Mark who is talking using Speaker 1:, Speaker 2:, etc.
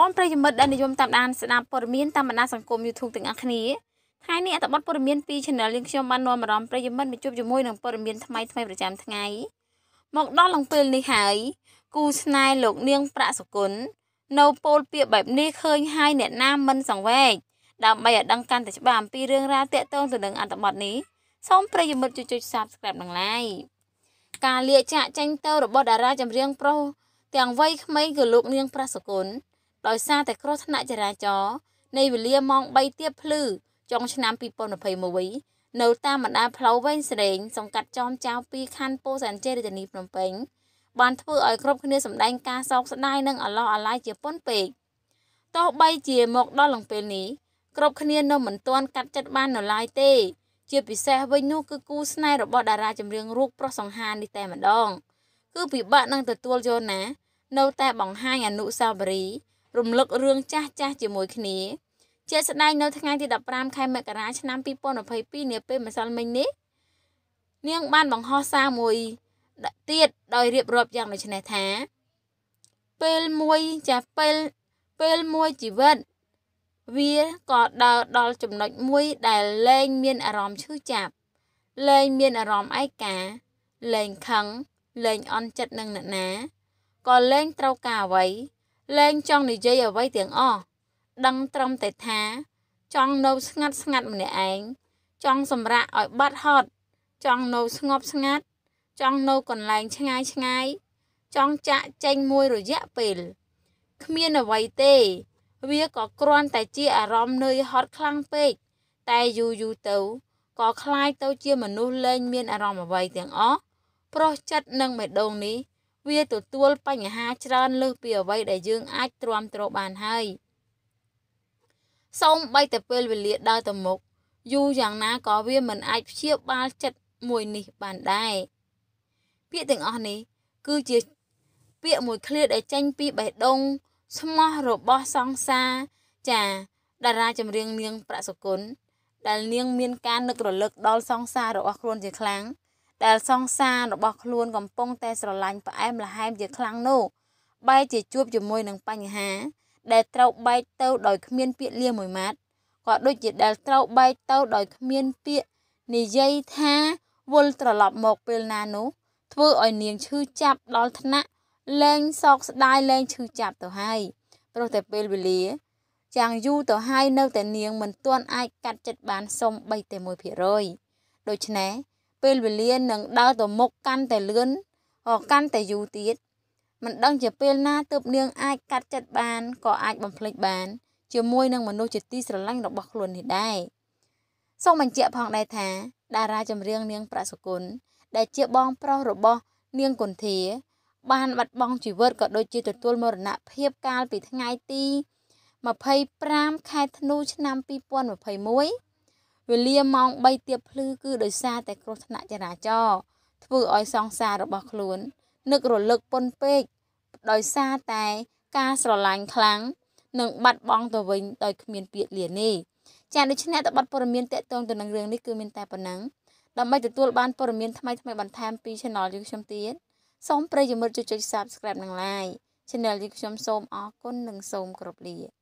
Speaker 1: បងប្អូនប្រិយមិត្តដែលនិយមតាមដានស្ដាប់ព័ត៌មានតាមបណ្ដាសង្គម YouTube ទាំងអស់គ្នាថ្ងៃនេះអត្ថបទព័ត៌មានពី Channel យើងខ្ញុំបាននាំអារម្មណ៍ប្រិយមិត្តមកជួបជាមួយនឹងព័ត៌មានថ្មីថ្មីប្រចាំថ្ងៃ មកដល់លំពេលនេះហើយគូស្នេហ៍លោកនាងប្រាក់សុគន្ធនៅពោលពាក្យបែបនេះឃើញហើយអ្នកណាមិនសង្វេគដើម្បីឲ្យដឹងកាន់តែច្បាស់អំពីរឿងរ៉ាវទាក់ទងទៅនឹងអត្ថបទនេះសូមប្រិយមិត្តជួយចុច Subscribe និង Like ការលាចាកចេញទៅរបស់តារាចម្រៀងប្រុសទាំងវ័យក្មេងគឺលោកនាងប្រាក់សុគន្ធដោយសារតែគ្រោះថ្នាក់ចរាចរណ៍នៃវេលាម៉ោង3ទៀបភ្លឺចុងឆ្នាំ2021នៅតាមបណ្ដាផ្លូវវែងស្រេងសង្កាត់ចោមចៅពីខណ្ឌពោធិ៍សែនជ័យរាជធានីភ្នំពេញបានធ្វើឲ្យគ្រប់គ្នាសម្ដែងការសោកស្ដាយនិងអាឡោះអាល័យជាពន់ពេកទោះបីជាមកដល់លំពេលនេះគ្រប់គ្នានៅមិនទាន់កាត់ចិត្តបាននៅឡើយទេ ជាពិសេសវិញនោះគឺគូស្នេហ៍របស់តារាចម្រៀងរូបប្រុសសង្ហានេះតែម្ដង គឺពិបាកនឹងទទួលយកណា នៅតែបង្ហាញអនុស្សាវរីយ៍រំលឹករឿងចាស់ចាស់ជាមួយគ្នាជាស្ដែងនៅថ្ងៃទី15ខែមករាឆ្នាំ2022នាពេលម្សិលមិញនេះនាង បានបង្ហោះសារមួយទៀតដោយរៀបរាប់យ៉ាងដូចនេះថា ពេលមួយចាពេលពេលមួយជីវិតវាក៏ដើរដល់ចំណុចមួយដែលលែងមានអារម្មណ៍ឈឺចាប់លែងមានអារម្មណ៍ឯកាលែងខឹងលែងអន់ចិត្តនឹងអ្នកណាក៏លែងត្រូវការអ្វីលែងចង់និយាយអ្វីទាំងអស់ដឹងត្រឹមតែថាចង់នៅស្ងាត់ស្ងាត់ម្នាក់ឯងចង់សម្រាកឲ្យបាត់ហត់ចង់នៅស្ងប់ស្ងាត់ចង់នៅកន្លែងឆ្ងាយឆ្ងាយ ចង់ចាក់ចេញមួយរយៈពេលគ្មានអ្វីទេ វាក៏គ្រាន់តែជាអារម្មណ៍នឿយហត់ខ្លាំងពេកតែយូរយូរទៅក៏คล้ายទៅជាមនុស្សលែងមានអារម្មណ៍អ្វីទាំងអស់ប្រុសចិត្តនិងបេះដូងនេះវាទទួលបញ្ហាច្រើនលើសពីអ្វីដែលយើងអាចទ្រាំទ្របានហើយសូមបីតែពេលវេលាដើរទៅមុខយូរយ៉ាងណាក៏វាមិនអាចព្យាបាលចិត្តមួយនេះបានដែរពាក្យទាំងអស់នេះគឺជាពាក្យមួយឃ្លាដែលចេញពីបេះដូង ស្មោះរបស់សង្សារចាតារាចម្រៀងនាងប្រសុគន្ធដែលនាងមានការនឹករលឹកដល់សង្សាររបស់ខ្លួនជាខ្លាំងដែលសង្សាររបស់ខ្លួនកំពុងតែស្រឡាញ់ផ្អែមល្ហែមជាខ្លាំងនោះបែរជាជួបជាមួយនឹងបញ្ហា ដែលត្រូវបែកទៅដោយគ្មានពាក្យលាមួយម៉ាត់ក៏ដូចជាដែលត្រូវបែកទៅដោយគ្មានពាក្យនិយាយថាវល់ត្រឡប់មកពេលណានោះ ធ្វើឲ្យនាងឈឺចាប់ដល់ថ្នាក់លែងសោកស្ដាយលែងឈឺចាប់ទៅហើយព្រោះតែពេលវេលាយ៉ាងយូរទៅហើយនៅតែនាងមិនទាន់អាចកាត់ចិត្តបានសូម្បីតែ1%ដូច្នេះពេលវេលានឹងដើរទៅមុខកាន់តែលឿនក៏កាន់តែយូរទៀតមិនដឹងជាពេលណាទើបនាងអាចកាត់ចិត្តបានក៏អាចបំភ្លេចបាន ជាមួយនឹងមនុស្សជាទីស្រឡាញ់របស់ខ្លួននេះដែរសូមបញ្ជាក់ផងដែរថាតារាចម្រៀងនាងប្រាក់សុគន្ធដែលជាបងប្រុសរបស់នាងកុនធាបានបាត់បង់ជីវិតក៏ដូចជាទទួលមរណភាពកាលពីថ្ងៃទី25ខែធ្នូឆ្នាំ2021វេលាម៉ោង3ទៀបភ្លឺគឺដោយសារតែគ្រោះថ្នាក់ចរាចរណ៍ធ្វើឲ្យសង្សាររបស់ខ្លួននឹករលឹកពន់ពេកដោយសារតែការស្រឡាញ់ខ្លាំងនិងបាត់បង់ទៅវិញដោយគ្មានពាក្យលានេះចាដូច្នេះតបព័ត៌មានតកតងទៅនឹងរឿងនេះគឺមានតែប៉ុណ្ណឹងដើម្បីទទួលបានព័ត៌មានថ្មីថ្មីបន្ថែមពី Channel យើងខ្ញុំទៀតសូមប្រិយមិត្តជួយចុច Subscribe និង Like Channel យើងខ្ញុំសូមអរគុណនិងសូមគោរពលា